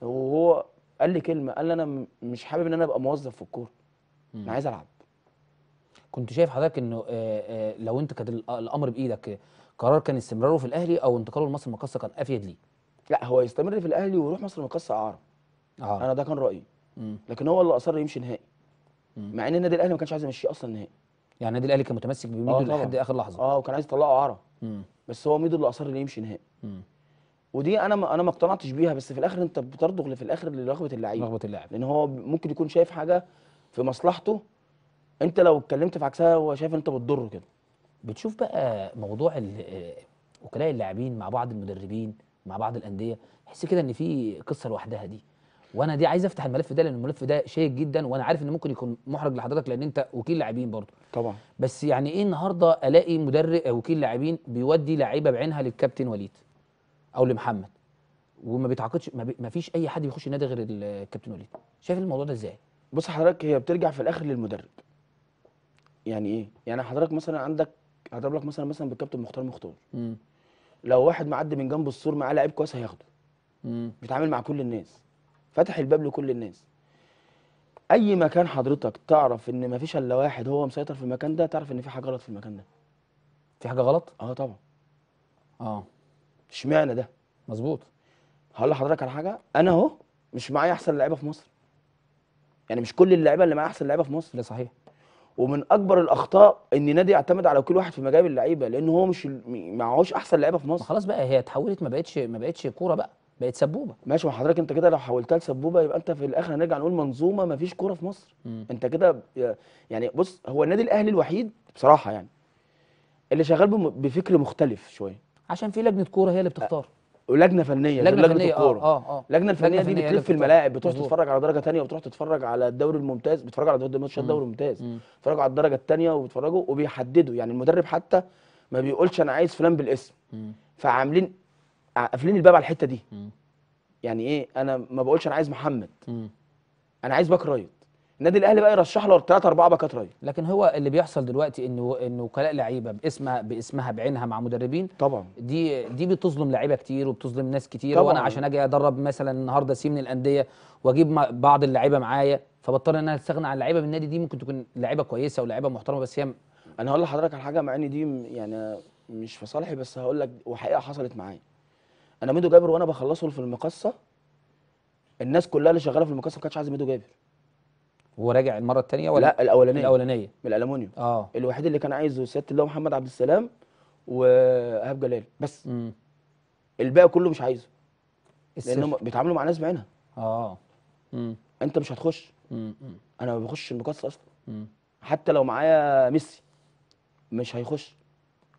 وهو قال لي كلمه قال لي انا مش حابب ان انا ابقى موظف في الكوره انا عايز العب كنت شايف حضرتك انه آه، آه، لو انت كان الامر بايدك قرار كان استمراره في الاهلي او انتقاله لمصر المقاصه كان افيد ليه لا هو يستمر في الاهلي ويروح مصر المقاصه اعاره آه. انا ده كان رايي لكن هو اللي اصر يمشي نهائي مع ان النادي الاهلي ما كانش عايز يمشيه اصلا نهائي يعني النادي الاهلي كان متمسك بميدو آه لحد اخر لحظه اه وكان عايز يطلعه اعاره بس هو ميدو اللي اصر انه يمشي نهائي ودي انا ما انا ما اقتنعتش بيها بس في الاخر انت بترضغ في الاخر لرغبه اللعيب رغبه اللاعب لان هو ممكن يكون شايف حاجه في مصلحته انت لو اتكلمت في عكسها هو شايف انت بتضره كده بتشوف بقى موضوع آه، وكلاء اللاعبين مع بعض المدربين مع بعض الانديه تحس كده ان في قصه لوحدها دي وانا دي عايز افتح الملف ده لان الملف ده شيق جدا وانا عارف ان ممكن يكون محرج لحضرتك لان انت وكيل لاعبين برضه طبعا بس يعني ايه النهارده الاقي مدرب آه، وكيل لاعبين بيودي لعيبه بعينها للكابتن وليد او لمحمد وما بيتعاقدش ما, بي ما فيش اي حد بيخش النادي غير الكابتن وليد شايف الموضوع ده ازاي بص حضرتك هي بترجع في الاخر للمدرب يعني ايه يعني حضرتك مثلا عندك هضرب لك مثلا مثلا بالكابتن مختار مختار لو واحد معدي من جنب السور معاه لعيب كويس هياخده بيتعامل مع كل الناس فتح الباب لكل الناس اي مكان حضرتك تعرف ان مفيش الا واحد هو مسيطر في المكان ده تعرف ان في حاجه غلط في المكان ده في حاجه غلط اه طبعا اه اشمعنى ده مظبوط هقول لحضرتك على حاجه انا اهو مش معايا احسن لعيبه في مصر يعني مش كل اللعيبه اللي معايا احسن لعيبه في مصر ده صحيح ومن اكبر الاخطاء ان نادي يعتمد على كل واحد في مجال اللعيبه لان هو مش معهوش احسن لعيبه في مصر خلاص بقى هي اتحولت ما بقتش ما بقتش كوره بقى بقت سبوبه ماشي ما حضرتك انت كده لو حولتها لسبوبه يبقى انت في الاخر هنرجع نقول منظومه ما فيش كوره في مصر م. انت كده يعني بص هو النادي الاهلي الوحيد بصراحه يعني اللي شغال بفكر مختلف شويه عشان في لجنه كوره هي اللي بتختار لجنه فنيه لجنه فنيه الكوره اه اه اللجنه آه. الفنيه دي بتلف الملاعب بتروح تتفرج على درجه ثانيه وبتروح تتفرج على الدوري الممتاز بتتفرج على ماتشات الدوري الممتاز بتتفرج على الدرجه الثانيه وبيتفرجوا وبيحددوا يعني المدرب حتى ما بيقولش انا عايز فلان بالاسم فعاملين قافلين الباب على الحته دي يعني ايه انا ما بقولش انا عايز محمد انا عايز باك رايت النادي الاهلي بقى يرشح له ثلاثه اربعه باكات رايه لكن هو اللي بيحصل دلوقتي انه انه وكلاء لعيبه باسمها باسمها بعينها مع مدربين طبعا دي دي بتظلم لعيبه كتير وبتظلم ناس كتير طبعًا. وانا عشان اجي ادرب مثلا النهارده سي من الانديه واجيب بعض اللعيبه معايا فبضطر ان انا استغنى عن لعيبه من النادي دي ممكن تكون لعيبه كويسه ولاعيبه محترمه بس هي انا هقول لحضرتك على حاجه مع ان دي يعني مش في صالحي بس هقول لك وحقيقه حصلت معايا انا ميدو جابر وانا بخلصه في المقصه الناس كلها اللي شغاله في المقصه ما كانتش عايزه ميدو جابر وراجع المره الثانيه ولا لا الاولانيه الاولانيه بالالومنيوم اه الوحيد اللي كان عايزه سياده الله محمد عبد السلام وهاب جلال بس امم الباقي كله مش عايزه لانهم بيتعاملوا مع ناس بعينها اه امم انت مش هتخش مم. انا ما بخش المقص اصلا مم. حتى لو معايا ميسي مش هيخش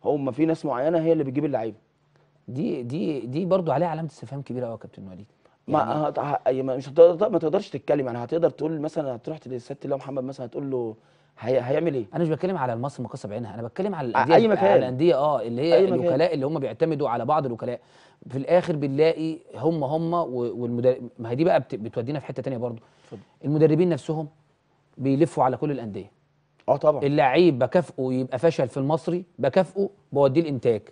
هم في ناس معينه هي اللي بتجيب اللعيبه دي دي دي برضو عليها علامه استفهام كبيره قوي يا كابتن وليد ما يعني مش هتقدر ما تقدرش تتكلم يعني هتقدر تقول مثلا هتروح للست اللي محمد مثلا هتقول له هي هيعمل ايه؟ انا مش بتكلم على المصري مقصه بعينها انا بتكلم على الانديه اي مكان على الانديه اه اللي هي الوكلاء اللي هم بيعتمدوا على بعض الوكلاء في الاخر بنلاقي هم هم والمدرب ما هي دي بقى بتودينا في حته ثانيه برضو فضل. المدربين نفسهم بيلفوا على كل الانديه اه طبعا اللعيب بكافئه يبقى فشل في المصري بكافئه بوديه الانتاج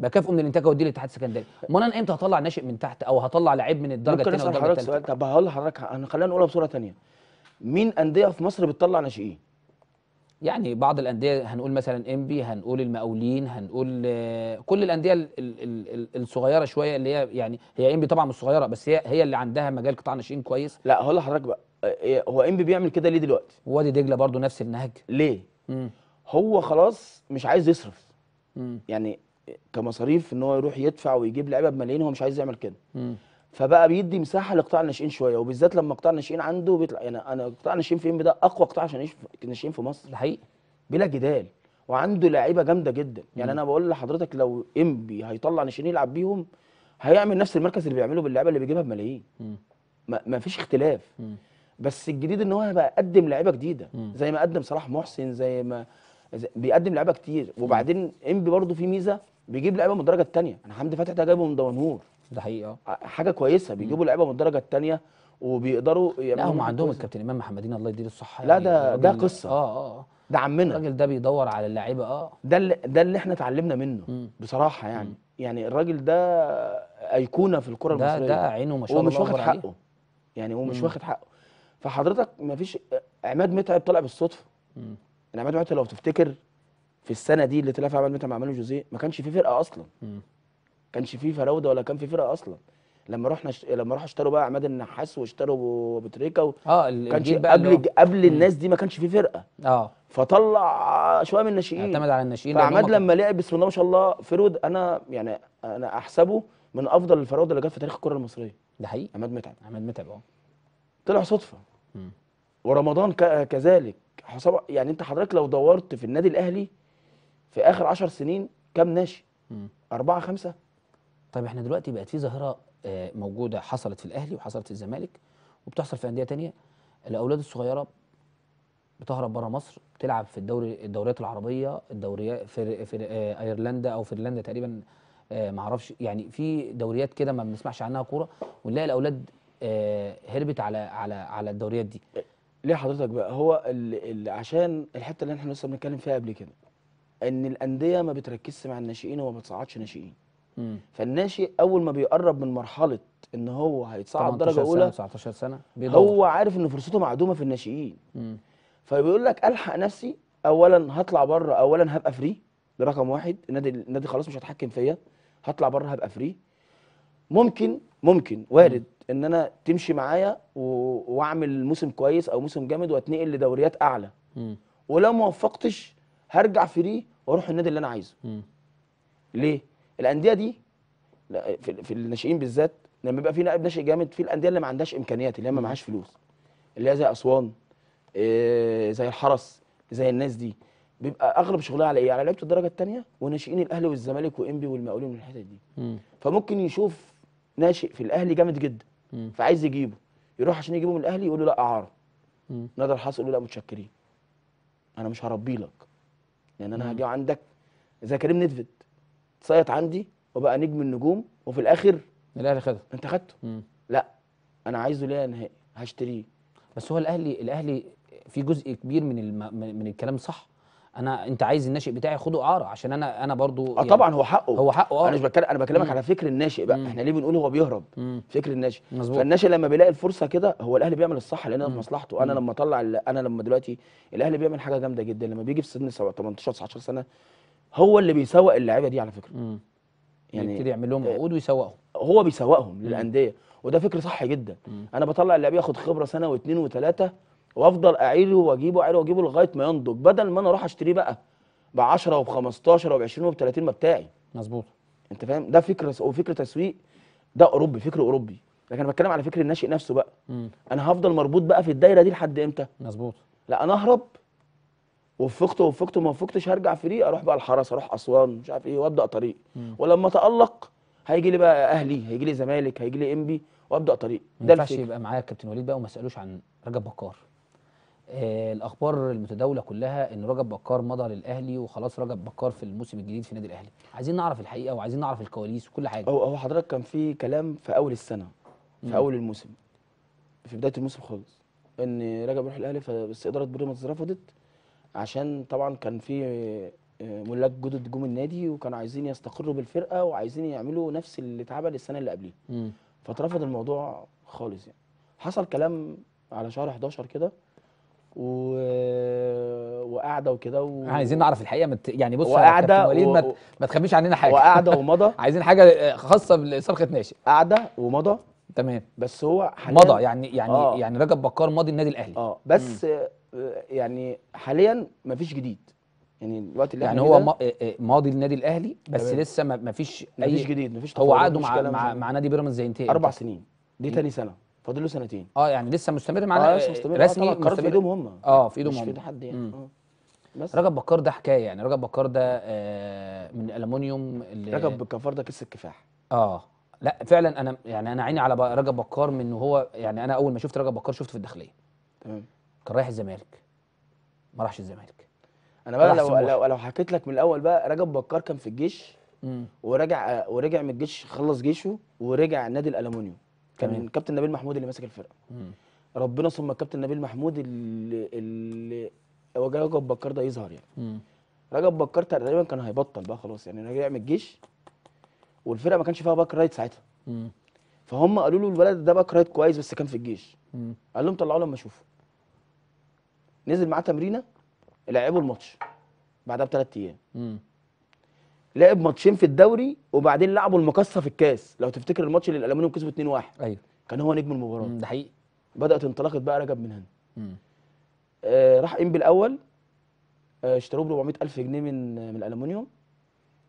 بكافئه من الانتاج واوديه للاتحاد السكندري امال انا امتى هطلع ناشئ من تحت او هطلع لعيب من الدرجه الثانيه ممكن حضرتك سؤال طب هقول لحضرتك انا خلينا نقولها بصوره ثانيه مين انديه في مصر بتطلع ناشئين يعني بعض الانديه هنقول مثلا انبي هنقول المقاولين هنقول آه، كل الانديه الصغيره شويه اللي هي يعني هي انبي طبعا مش صغيره بس هي هي اللي عندها مجال قطاع ناشئين كويس لا هقول لحضرتك بقى آه، آه، هو انبي بيعمل كده ليه دلوقتي وادي دجله برضو نفس النهج ليه مم. هو خلاص مش عايز يصرف مم. يعني كمصاريف ان هو يروح يدفع ويجيب لعيبه بملايين هو مش عايز يعمل كده فبقى بيدي مساحه لقطاع الناشئين شويه وبالذات لما قطاع الناشئين عنده بيطلع يعني انا قطاع الناشئين في ده اقوى قطاع عشان الناشئين في مصر ده حقيقي بلا جدال وعنده لعيبه جامده جدا يعني مم. انا بقول لحضرتك لو بي هيطلع ناشئين يلعب بيهم هيعمل نفس المركز اللي بيعمله باللعيبه اللي بيجيبها بملايين ما فيش اختلاف مم. بس الجديد ان هو هيبقى قدم لعيبه جديده مم. زي ما قدم صلاح محسن زي ما بيقدم لعيبه كتير وبعدين بي برضه في ميزه بيجيب لعيبه من الدرجه الثانيه انا حمدي فتحي ده جايبه من دمنهور ده حقيقه آه. حاجه كويسه بيجيبوا لعيبه من الدرجه الثانيه وبيقدروا لا هم عندهم الكابتن امام محمدين الله يديله الصحه لا يعني. ده ده قصه آه،, اه اه ده عمنا الراجل ده بيدور على اللعيبه اه ده اللي ده اللي احنا اتعلمنا منه مم. بصراحه يعني مم. يعني الراجل ده ايقونه في الكره المصريه ده ده عينه ما شاء الله ومش واخد حقه يعني هو مش واخد حقه فحضرتك ما فيش عماد متعب طلع بالصدفه يعني عماد متعب لو تفتكر في السنه دي اللي طلع فيها عمل متعب مع مانو جوزيه ما كانش في فرقه اصلا ما كانش في فراوده ولا كان في فرقه اصلا لما رحنا ش... لما راحوا اشتروا بقى عماد النحاس واشتروا ابو تريكه و... اه كانش بقى قبل اللي... قبل الناس دي ما كانش في فرقه اه فطلع شويه من الناشئين اعتمد على الناشئين فعماد لما لعب بسم الله ما شاء الله فرود انا يعني انا احسبه من افضل الفراود اللي جت في تاريخ الكره المصريه ده حقيقي عماد متعب عماد متعب اه طلع صدفه مم. ورمضان ك... كذلك حسب يعني انت حضرتك لو دورت في النادي الاهلي في اخر 10 سنين كام ناشئ؟ أربعة خمسة طيب احنا دلوقتي بقت في ظاهرة آه، موجودة حصلت في الأهلي وحصلت في الزمالك وبتحصل في أندية تانية الأولاد الصغيرة بتهرب بره مصر بتلعب في الدوري الدوريات العربية الدوريات في, في آه، أيرلندا أو فنلندا تقريبا آه، معرفش يعني في دوريات كده ما بنسمعش عنها كورة ونلاقي الأولاد هربت على على على الدوريات دي ليه حضرتك بقى هو اللي عشان الحته اللي احنا لسه بنتكلم فيها قبل كده ان الانديه ما بتركزش مع الناشئين وما بتصعدش ناشئين فالناشئ اول ما بيقرب من مرحله ان هو هيتصعد درجه اولى 19 سنه بيدور. هو عارف ان فرصته معدومه في الناشئين فبيقول لك الحق نفسي اولا هطلع بره اولا هبقى فري ده رقم واحد النادي النادي خلاص مش هيتحكم فيا هطلع بره هبقى فري ممكن ممكن وارد ان انا تمشي معايا و... واعمل موسم كويس او موسم جامد واتنقل لدوريات اعلى مم. ولو ما وفقتش هرجع فري واروح النادي اللي انا عايزه ليه الانديه دي في, في الناشئين بالذات لما بيبقى في نائب ناشئ جامد في الانديه اللي ما عندهاش امكانيات اللي هي ما معهاش فلوس اللي هي زي اسوان إيه زي الحرس زي الناس دي بيبقى اغلب شغلها على ايه على لعيبه الدرجه الثانيه وناشئين الاهلي والزمالك وانبي والمقاولين والحتت دي م. فممكن يشوف ناشئ في الاهلي جامد جدا م. فعايز يجيبه يروح عشان يجيبه من الاهلي يقول له لا اعاره نادر حاصل يقول له لا متشكرين انا مش هربي لك يعني انا هاجي عندك زي كريم نيدفيد سقط عندي وبقى نجم النجوم وفي الاخر الاهلي خده انت خدته لا انا عايزه ليه نهائي هشتريه بس هو الاهلي الاهلي في جزء كبير من الم... من الكلام صح انا انت عايز الناشئ بتاعي خده اعاره عشان انا انا برضو اه يعني طبعا هو حقه هو حقه اه انا مش بتكلم انا بكلمك على فكر الناشئ بقى مم. احنا ليه بنقول هو بيهرب مم. فكر الناشئ مزبوط. فالناشئ لما بيلاقي الفرصه كده هو الاهلي بيعمل الصح لان ده في مصلحته انا لما اطلع انا لما دلوقتي الاهلي بيعمل حاجه جامده جدا لما بيجي في سن 18 19 سنه هو اللي بيسوق اللعيبه دي على فكره مم. يعني يبتدي يعمل لهم آه، عقود ويسوقهم هو بيسوقهم للانديه وده فكر صح جدا مم. انا بطلع اللعيب ياخد خبره سنه واثنين وثلاثه وافضل اعيله واجيبه اعيله واجيبه لغايه ما ينضج بدل ما انا اروح اشتريه بقى ب 10 وب 15 وب 20 وب 30 ما بتاعي مظبوط انت فاهم ده فكره وفكر تسويق ده اوروبي فكر اوروبي لكن انا بتكلم على فكر الناشئ نفسه بقى م. انا هفضل مربوط بقى في الدايره دي لحد امتى مظبوط لا انا اهرب وفقت وفقت وما وفقتش هرجع فري اروح بقى الحرس اروح اسوان مش عارف ايه وابدا طريق م. ولما اتالق هيجي لي بقى اهلي هيجي لي زمالك هيجي لي انبي وابدا طريق ده ينفعش يبقى معايا كابتن وليد بقى وما اسالوش عن رجب بكار آه، الاخبار المتداوله كلها ان رجب بكار مضى للاهلي وخلاص رجب بكار في الموسم الجديد في النادي الاهلي عايزين نعرف الحقيقه وعايزين نعرف الكواليس وكل حاجه هو هو حضرتك كان في كلام في اول السنه في اول الموسم في بدايه الموسم خالص ان رجب يروح الاهلي فبس اداره بيراميدز رفضت عشان طبعا كان في آه، ملاك جدد جم النادي وكانوا عايزين يستقروا بالفرقه وعايزين يعملوا نفس اللي اتعمل السنه اللي قبليها فاترفض الموضوع خالص يعني حصل كلام على شهر 11 كده و... وقاعده وكده و... عايزين نعرف الحقيقه مت... يعني بص وقاعده وليد و... ما, مت... تخبيش عننا حاجه وقاعده <laughs> ومضى عايزين حاجه آه، خاصه بصرخه ناشئ قاعده ومضى تمام بس هو حاليا مضى يعني يعني آه. يعني رجب بكار ماضي النادي الاهلي اه بس م. آه، يعني حاليا ما فيش جديد يعني الوقت اللي يعني هو آه، ماضي النادي الاهلي بس تمام. لسه ما فيش اي مفيش جديد مفيش هو عقده مع مع, مع نادي بيراميدز هينتهي اربع سنين دي تاني سنه فاضل له سنتين اه يعني لسه مستمر معانا آه لسه مستمر رسمي آه مستمر في ايدهم هم اه في ايدهم هم مش في حد يعني بس رجب بكار ده حكايه يعني رجب بكار ده آه من الالومنيوم اللي رجب بكار ده كيس الكفاح اه لا فعلا انا يعني انا عيني على رجب بكار من هو يعني انا اول ما شفت رجب بكار شفته في الداخليه تمام كان رايح الزمالك ما راحش الزمالك انا بقى لو لو, لو حكيت لك من الاول بقى رجب بكار كان في الجيش مم. ورجع ورجع من الجيش خلص جيشه ورجع نادي الالومنيوم كان كابتن نبيل محمود اللي ماسك الفرقه ربنا ثم الكابتن نبيل محمود اللي, اللي رجب بكار ده يظهر يعني رجب بكار تقريبا كان هيبطل بقى خلاص يعني رجع من الجيش والفرقه ما كانش فيها باك رايت ساعتها فهم قالوا له الولد ده باك رايت كويس بس كان في الجيش قال لهم طلعوه لما اشوفه نزل معاه تمرينه لعبوا الماتش بعدها بثلاث ايام لعب ماتشين في الدوري وبعدين لعبوا المقصه في الكاس لو تفتكر الماتش اللي الالومنيوم كسبوا 2-1 ايوه كان هو نجم المباراه ده حقيقي بدات انطلاقه بقى رجب من هنا آه راح انبي الاول آه اشتروه ب 400000 جنيه من من الالومنيوم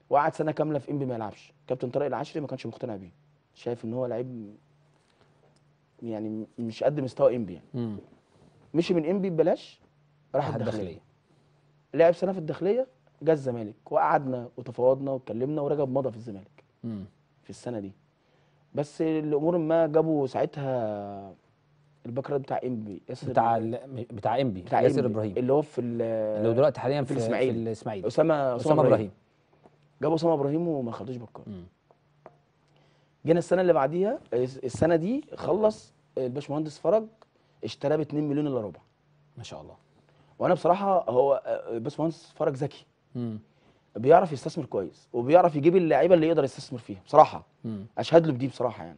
وقعد سنه كامله في انبي ما يلعبش كابتن طارق العشري ما كانش مقتنع بيه شايف ان هو لعيب يعني مش قد مستوى انبي يعني مم. مشي من انبي ببلاش راح الداخليه لعب سنه في الداخليه جه الزمالك وقعدنا وتفاوضنا واتكلمنا ورجب مضى في الزمالك مم. في السنه دي بس لامور ما جابوا ساعتها الباك بتاع انبي ياسر بتاع بتاع انبي بتاع ياسر ابراهيم اللي هو في اللي هو دلوقتي حاليا في, الاسماعيلي الاسماعيلي اسامه اسامه ابراهيم جابوا اسامه ابراهيم وما خدوش باك جينا السنه اللي بعديها السنه دي خلص الباشمهندس فرج اشتراه ب 2 مليون الا ربع ما شاء الله وانا بصراحه هو آه، الباشمهندس فرج ذكي مم. بيعرف يستثمر كويس وبيعرف يجيب اللعيبه اللي يقدر يستثمر فيها بصراحه مم. اشهد له بدي بصراحه يعني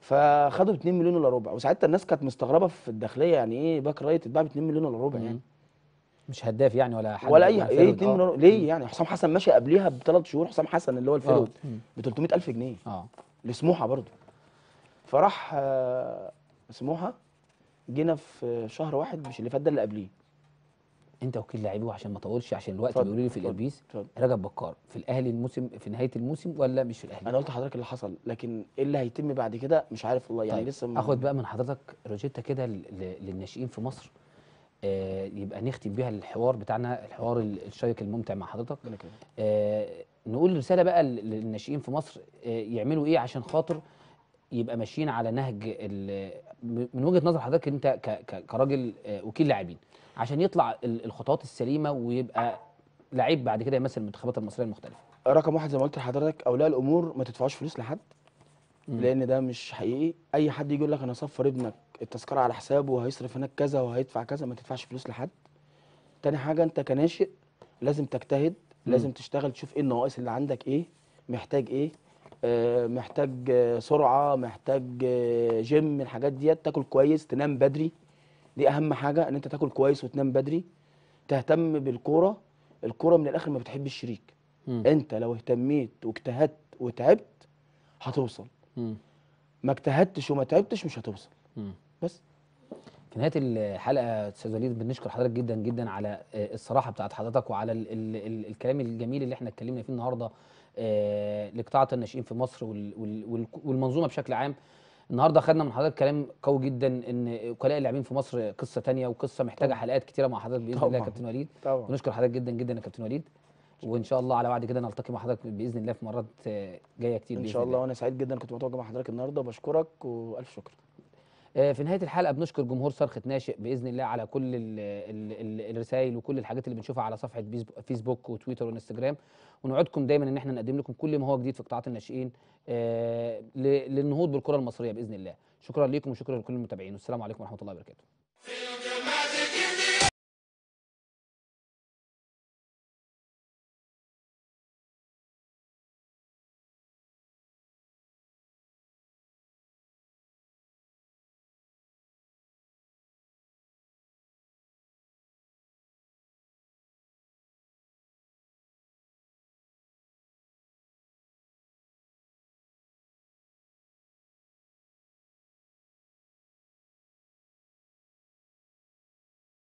فخدوا ب 2 مليون ولا ربع وساعتها الناس كانت مستغربه في الداخليه يعني ايه باك رايت اتباع ب 2 مليون ولا ربع يعني مش هداف يعني ولا حد ولا اي ايه 2 آه. مليون ليه يعني حسام حسن ماشي قبليها بثلاث شهور حسام حسن اللي هو الفيرود ب 300000 جنيه اه لسموحه برضه فراح آه، سموحه جينا في شهر واحد مش اللي فات ده اللي قبليه انت وكيل لاعبيه عشان ما اطولش عشان الوقت بيقولوا لي في الاربيس رجب بكار في الاهلي الموسم في نهايه الموسم ولا مش في الاهلي انا قلت لحضرتك اللي حصل لكن ايه اللي هيتم بعد كده مش عارف والله يعني طيب. لسه م... اخد بقى من حضرتك روجيتا كده للناشئين في مصر آه يبقى نختم بيها الحوار بتاعنا الحوار الشيق الممتع مع حضرتك آه نقول رساله بقى للناشئين في مصر آه يعملوا ايه عشان خاطر يبقى ماشيين على نهج من وجهه نظر حضرتك انت كراجل آه، وكيل لاعبين عشان يطلع الخطوات السليمه ويبقى لعيب بعد كده يمثل المنتخبات المصريه المختلفه رقم واحد زي ما قلت لحضرتك اولياء الامور ما تدفعوش فلوس لحد مم. لان ده مش حقيقي اي حد يجي يقول لك انا صفر ابنك التذكره على حسابه وهيصرف هناك كذا وهيدفع كذا ما تدفعش فلوس لحد تاني حاجه انت كناشئ لازم تجتهد لازم تشتغل تشوف ايه النواقص اللي عندك ايه محتاج ايه آه محتاج سرعه محتاج جيم آه، الحاجات ديت تاكل كويس تنام بدري دي اهم حاجه ان انت تاكل كويس وتنام بدري تهتم بالكوره الكوره من الاخر ما بتحبش الشريك م. انت لو اهتميت واجتهدت وتعبت هتوصل م. ما اجتهدتش وما تعبتش مش هتوصل م. بس في نهايه الحلقه استاذ وليد بنشكر حضرتك جدا جدا على آه، الصراحه بتاعت حضرتك وعلى ال ال ال الكلام الجميل اللي احنا اتكلمنا فيه النهارده آه، لقطاع الناشئين في مصر وال وال والمنظومه بشكل عام النهارده خدنا من حضرتك كلام قوي جدا ان وكلاء اللاعبين في مصر قصه تانية وقصه محتاجه طبعا. حلقات كتيره مع حضرتك باذن طبعا. الله يا كابتن وليد طبعا. ونشكر حضرتك جدا جدا يا كابتن وليد وان شاء الله على بعد كده نلتقي مع حضرتك باذن الله في مرات جايه كتير ان شاء الله وانا سعيد جدا كنت متواجد مع حضرتك النهارده وبشكرك والف شكر آه، في نهايه الحلقه بنشكر جمهور صرخه ناشئ باذن الله على كل الرسائل وكل الحاجات اللي بنشوفها على صفحه فيسبوك وتويتر وانستجرام ونوعدكم دايما ان احنا نقدم لكم كل ما هو جديد في قطاعات الناشئين آه، للنهوض بالكره المصريه باذن الله شكرا لكم وشكرا لكل المتابعين والسلام عليكم ورحمه الله وبركاته